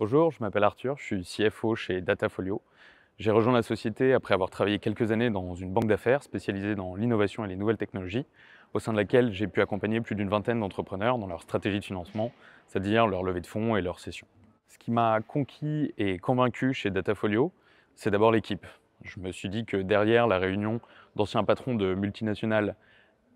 Bonjour, je m'appelle Arthur, je suis CFO chez Datafolio. J'ai rejoint la société après avoir travaillé quelques années dans une banque d'affaires spécialisée dans l'innovation et les nouvelles technologies, au sein de laquelle j'ai pu accompagner plus d'une vingtaine d'entrepreneurs dans leur stratégie de financement, c'est-à-dire leur levée de fonds et leur cession. Ce qui m'a conquis et convaincu chez Datafolio, c'est d'abord l'équipe. Je me suis dit que derrière la réunion d'anciens patrons de multinationales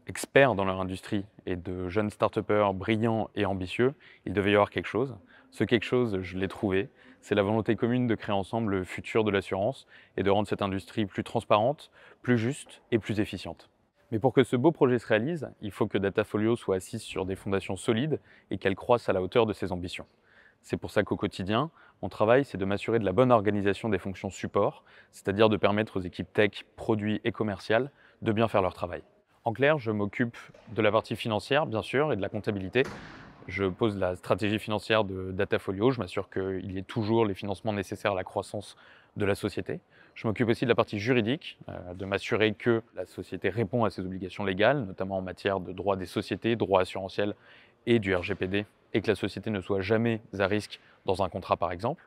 experts dans leur industrie et de jeunes start brillants et ambitieux, il devait y avoir quelque chose. Ce quelque chose, je l'ai trouvé. C'est la volonté commune de créer ensemble le futur de l'assurance et de rendre cette industrie plus transparente, plus juste et plus efficiente. Mais pour que ce beau projet se réalise, il faut que Datafolio soit assise sur des fondations solides et qu'elle croisse à la hauteur de ses ambitions. C'est pour ça qu'au quotidien, mon travail, c'est de m'assurer de la bonne organisation des fonctions support, c'est-à-dire de permettre aux équipes tech, produits et commerciales de bien faire leur travail. En clair, je m'occupe de la partie financière, bien sûr, et de la comptabilité. Je pose la stratégie financière de Datafolio. Je m'assure qu'il y ait toujours les financements nécessaires à la croissance de la société. Je m'occupe aussi de la partie juridique, euh, de m'assurer que la société répond à ses obligations légales, notamment en matière de droit des sociétés, droit assurantiel et du RGPD, et que la société ne soit jamais à risque dans un contrat par exemple.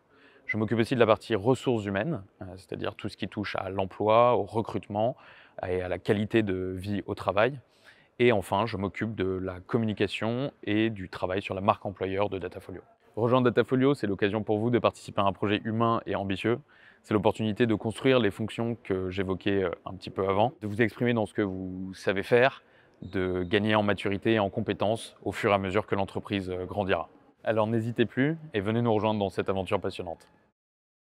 Je m'occupe aussi de la partie ressources humaines, euh, c'est-à-dire tout ce qui touche à l'emploi, au recrutement et à la qualité de vie au travail. Et enfin, je m'occupe de la communication et du travail sur la marque employeur de Datafolio. Rejoindre Datafolio, c'est l'occasion pour vous de participer à un projet humain et ambitieux. C'est l'opportunité de construire les fonctions que j'évoquais euh, un petit peu avant, de vous exprimer dans ce que vous savez faire, de gagner en maturité et en compétences au fur et à mesure que l'entreprise euh, grandira. Alors n'hésitez plus et venez nous rejoindre dans cette aventure passionnante.